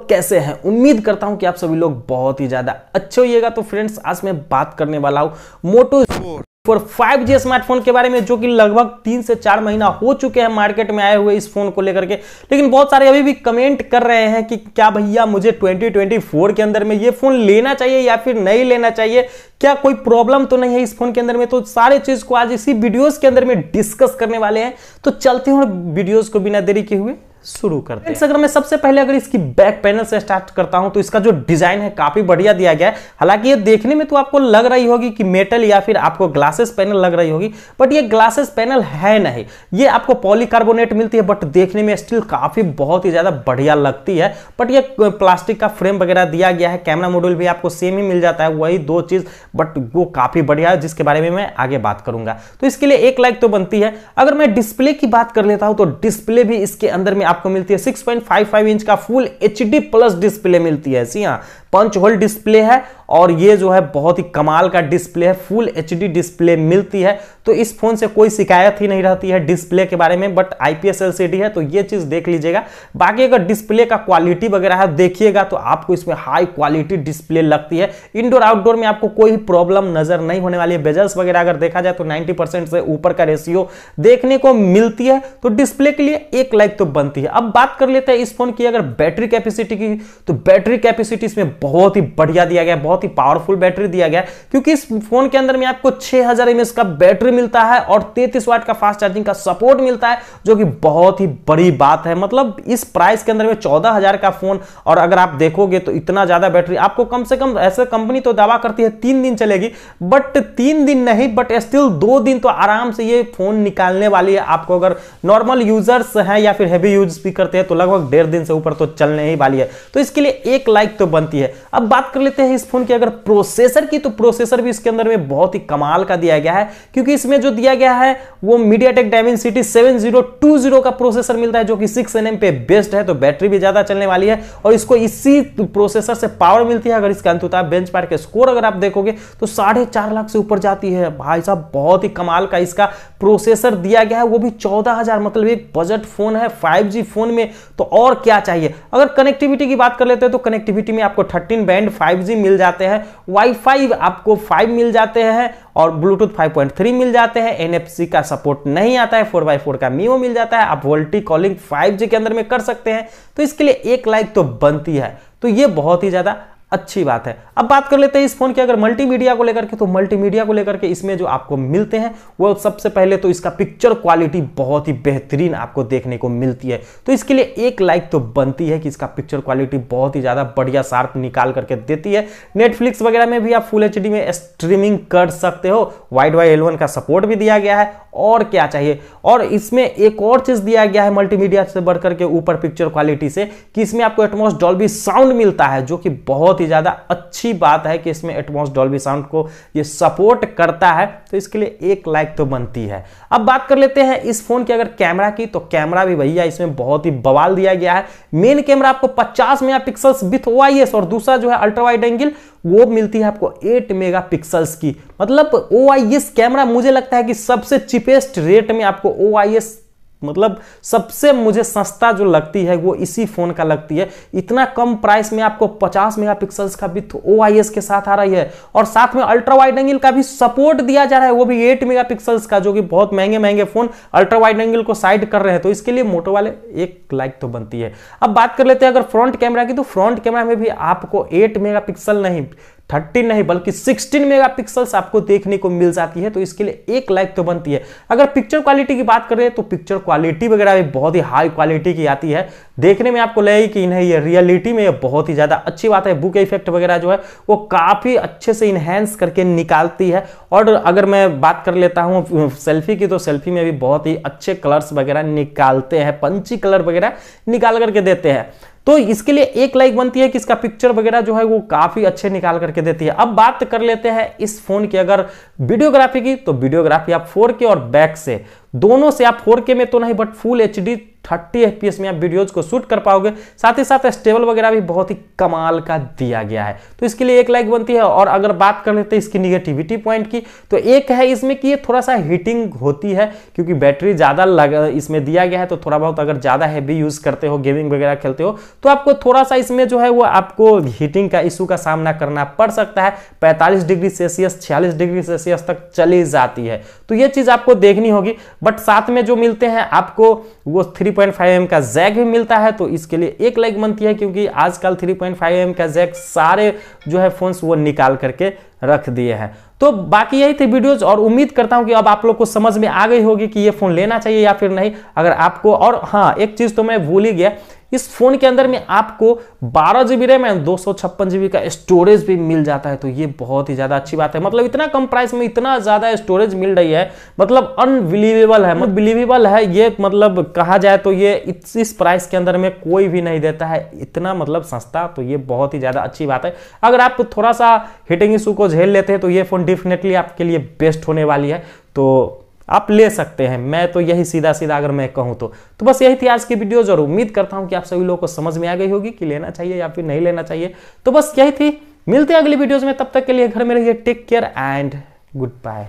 लोग कैसे हैं उम्मीद करता हूं कि आप सभी लोग बहुत ही ज्यादा अच्छे होइएगा तो फ्रेंड्स आज मैं बात करने वाला हूं Moto four five G smartphone के बारे में जो कि लगभग तीन से चार महीना हो चुके हैं मार्केट में आए हुए इस फोन को लेकर के लेकिन बहुत सारे अभी भी कमेंट कर रहे हैं कि क्या भैया मुझे 2024 के अंदर में ये फोन लेना चाहिए या फिर नहीं लेना चाहिए क्या कोई प्रॉब्लम तो नहीं है इस फोन के अंदर में तो सारे चीज को आज इसी वीडियोज के अंदर में डिस्कस करने वाले हैं तो चलते हैं वीडियोज को बिना देरी के हुए शुरू करते हैं अगर मैं सबसे पहले अगर इसकी बैक पैनल से स्टार्ट करता हूं तो इसका जो डिजाइन है काफी बढ़िया दिया गया है हालांकि ये देखने में तो आपको लग रही होगी कि मेटल या फिर आपको ग्लासेस पैनल लग रही होगी बट ये ग्लासेस पैनल है नहीं ये आपको पॉलीकार्बोनेट मिलती है बट देखने में स्टिल काफी बहुत ही ज्यादा बढ़िया लगती है बट ये प्लास्टिक का फ्रेम वगैरह दिया गया है कैमरा मॉड्यूल भी आपको सेम ही मिल जाता है वही दो चीज बट वो काफी बढ़िया है जिसके बारे में मैं आगे बात करूंगा तो इसके लिए एक लाइक तो बनती है अगर मैं डिस्प्ले की बात कर लेता हूं तो डिस्प्ले भी इसके अंदर में आपको मिलती है 6.55 इंच का फुल एच प्लस डिस्प्ले मिलती है सी हाँ पंच होल डिस्प्ले है और ये जो है बहुत ही कमाल का डिस्प्ले है फुल एच डिस्प्ले मिलती है तो इस फोन से कोई शिकायत ही नहीं रहती है डिस्प्ले के बारे में बट आई पी है तो ये चीज़ देख लीजिएगा बाकी अगर डिस्प्ले का क्वालिटी वगैरह है देखिएगा तो आपको इसमें हाई क्वालिटी डिस्प्ले लगती है इंडोर आउटडोर में आपको कोई प्रॉब्लम नज़र नहीं होने वाली है बेजल्स वगैरह अगर देखा जाए तो नाइन्टी से ऊपर का रेशियो देखने को मिलती है तो डिस्प्ले के लिए एक लाइक तो बनती है अब बात कर लेते हैं इस फोन की अगर बैटरी कैपेसिटी की तो बैटरी कैपेसिटी इसमें बहुत ही बढ़िया दिया गया बहुत ही पावरफुल बैटरी दिया गया क्योंकि इस फोन के अंदर में आपको 6000 हजार का बैटरी मिलता है और 33 वाट का फास्ट चार्जिंग का सपोर्ट मिलता है जो कि बहुत ही बड़ी बात है मतलब इस प्राइस के अंदर में चौदह हजार का फोन और अगर आप देखोगे तो इतना ज्यादा बैटरी आपको कम से कम ऐसे कंपनी तो दावा करती है तीन दिन चलेगी बट तीन दिन नहीं बट स्टिल दो दिन तो आराम से ये फोन निकालने वाली है आपको अगर नॉर्मल यूजर्स हैं या फिर हैवी यूज भी करते हैं तो लगभग डेढ़ दिन से ऊपर तो चलने ही वाली है तो इसके लिए एक लाइक तो बनती है है अब बात कर लेते हैं इस फोन की अगर प्रोसेसर की तो प्रोसेसर भी इसके अंदर में बहुत ही कमाल का दिया गया है क्योंकि इसमें जो दिया गया है वो मीडिया टेक डायमेंसिटी सेवन का प्रोसेसर मिलता है जो कि सिक्स एन पे बेस्ट है तो बैटरी भी ज्यादा चलने वाली है और इसको इसी प्रोसेसर से पावर मिलती है अगर इसके इसका अंतुता बेंच पार्ट के स्कोर अगर आप देखोगे तो साढ़े चार लाख से ऊपर जाती है भाई साहब बहुत ही कमाल का इसका प्रोसेसर दिया गया है वो भी चौदह हजार मतलब एक बजट फोन है फाइव फोन में तो और क्या चाहिए अगर कनेक्टिविटी की बात कर लेते हैं तो कनेक्टिविटी में आपको थर्टीन बैंड 5G मिल जाते हैं वाईफाई आपको 5 मिल जाते हैं और ब्लूटूथ 5.3 मिल जाते हैं एनएफसी का सपोर्ट नहीं आता है 4x4 का मीमो मिल जाता है आप वोल्टी कॉलिंग 5G के अंदर में कर सकते हैं तो इसके लिए एक लाइक तो बनती है तो ये बहुत ही ज़्यादा अच्छी बात है अब बात कर लेते हैं इस फोन की अगर मल्टीमीडिया को लेकर के तो मल्टीमीडिया को लेकर के इसमें जो आपको मिलते हैं वो सबसे पहले तो इसका पिक्चर क्वालिटी बहुत ही बेहतरीन आपको देखने को मिलती है तो इसके लिए एक लाइक तो बनती है कि इसका पिक्चर क्वालिटी बहुत ही ज़्यादा बढ़िया शार्प निकाल करके देती है नेटफ्लिक्स वगैरह में भी आप फुल एच में स्ट्रीमिंग कर सकते हो वाइड वाई एलवन का सपोर्ट भी दिया गया है और क्या चाहिए और इसमें एक और चीज़ दिया गया है मल्टीमीडिया से बढ़कर के ऊपर पिक्चर क्वालिटी से कि इसमें आपको एटमोस डॉल्बी साउंड मिलता है जो कि बहुत ही ज़्यादा अच्छी बात है कि इसमें एटमोस डॉल्बी साउंड को ये सपोर्ट करता है तो इसके लिए एक लाइक तो बनती है अब बात कर लेते हैं इस फ़ोन की अगर कैमरा की तो कैमरा भी भैया इसमें बहुत ही बवाल दिया गया है मेन कैमरा आपको पचास मेगा पिक्सल्स विथ ओ और दूसरा जो है अल्ट्रा वाइड एंगल वो मिलती है आपको 8 मेगापिक्सल्स की मतलब ओ कैमरा मुझे लगता है कि सबसे चिपेस्ट रेट में आपको ओ मतलब सबसे मुझे सस्ता जो लगती है वो इसी फ़ोन का लगती है इतना कम प्राइस में आपको 50 मेगापिक्सल्स का भी ओ तो के साथ आ रही है और साथ में अल्ट्रा वाइड एंगल का भी सपोर्ट दिया जा रहा है वो भी 8 मेगापिक्सल्स का जो कि बहुत महंगे महंगे फ़ोन अल्ट्रा वाइड एंगल को साइड कर रहे हैं तो इसके लिए मोटो वाले एक लाइक तो बनती है अब बात कर लेते हैं अगर फ्रंट कैमरा की तो फ्रंट कैमरा में भी आपको एट मेगा नहीं थर्टीन नहीं बल्कि सिक्सटीन मेगा आपको देखने को मिल जाती है तो इसके लिए एक लाइक तो बनती है अगर पिक्चर क्वालिटी की बात करें तो पिक्चर क्वालिटी वगैरह भी बहुत ही हाई क्वालिटी की आती है देखने में आपको लगेगी कि इन्हें ये रियलिटी में ये बहुत ही ज़्यादा अच्छी बात है बुक इफेक्ट वगैरह जो है वो काफ़ी अच्छे से इन्हेंस करके निकालती है और अगर मैं बात कर लेता हूँ सेल्फी की तो सेल्फी में भी बहुत ही अच्छे कलर्स वगैरह निकालते हैं पंची कलर वगैरह निकाल करके देते हैं तो इसके लिए एक लाइक बनती है कि इसका पिक्चर वगैरह जो है वो काफ़ी अच्छे निकाल करके देती है अब बात कर लेते हैं इस फ़ोन की अगर वीडियोग्राफी की तो वीडियोग्राफी आप फोर और बैक से दोनों से आप फोर में तो नहीं but full H thirty F में आप वीडियोज को शूट कर पाओगे साथ ही साथ स्टेबल वगैरह भी बहुत ही कमाल का दिया गया है तो इसके लिए एक लाइक बनती है और अगर बात कर लेते हैं इसकी निगेटिविटी पॉइंट की तो एक है इसमें कि ये थोड़ा सा हीटिंग होती है क्योंकि बैटरी ज़्यादा इसमें दिया गया है तो थोड़ा बहुत अगर ज़्यादा हैवी यूज़ करते हो गेमिंग वगैरह खेलते हो तो आपको थोड़ा सा इसमें जो है वो आपको हीटिंग का इशू का सामना करना पड़ सकता है पैंतालीस डिग्री सेल्सियस छियालीस डिग्री सेल्सियस तक चली जाती है तो ये चीज़ आपको देखनी होगी बट साथ में जो मिलते हैं आपको वो थ्री पॉइंट फाइव एम का जैक भी मिलता है तो इसके लिए एक लाइक बनती है क्योंकि आजकल थ्री पॉइंट फाइव एम का जैक सारे जो है फ़ोन्स वो निकाल करके रख दिए हैं तो बाकी यही थे वीडियोज और उम्मीद करता हूँ कि अब आप लोग को समझ में आ गई होगी कि ये फ़ोन लेना चाहिए या फिर नहीं अगर आपको और हाँ एक चीज़ तो मैं भूल ही गया इस फोन के अंदर में आपको बारह जीबी रैम एंड दो सौ छप्पन जीबी का स्टोरेज भी मिल जाता है तो ये बहुत ही ज़्यादा अच्छी बात है मतलब इतना कम प्राइस में इतना ज़्यादा स्टोरेज मिल रही है मतलब अनबिलीवेबल है मतलब बिलीवेबल है ये मतलब कहा जाए तो ये इस, इस प्राइस के अंदर में कोई भी नहीं देता है इतना मतलब सस्ता तो ये बहुत ही ज़्यादा अच्छी बात है अगर आप थोड़ा सा हिटिंग इशू को झेल लेते हैं तो ये फ़ोन डेफिनेटली आपके लिए बेस्ट होने वाली है तो आप ले सकते हैं मैं तो यही सीधा सीधा अगर मैं कहूं तो तो बस यही थी आज की वीडियो और उम्मीद करता हूं कि आप सभी लोगों को समझ में आ गई होगी कि लेना चाहिए या फिर नहीं लेना चाहिए तो बस यही थी मिलते हैं अगली वीडियोज में तब तक के लिए घर में रहिए take care and good bye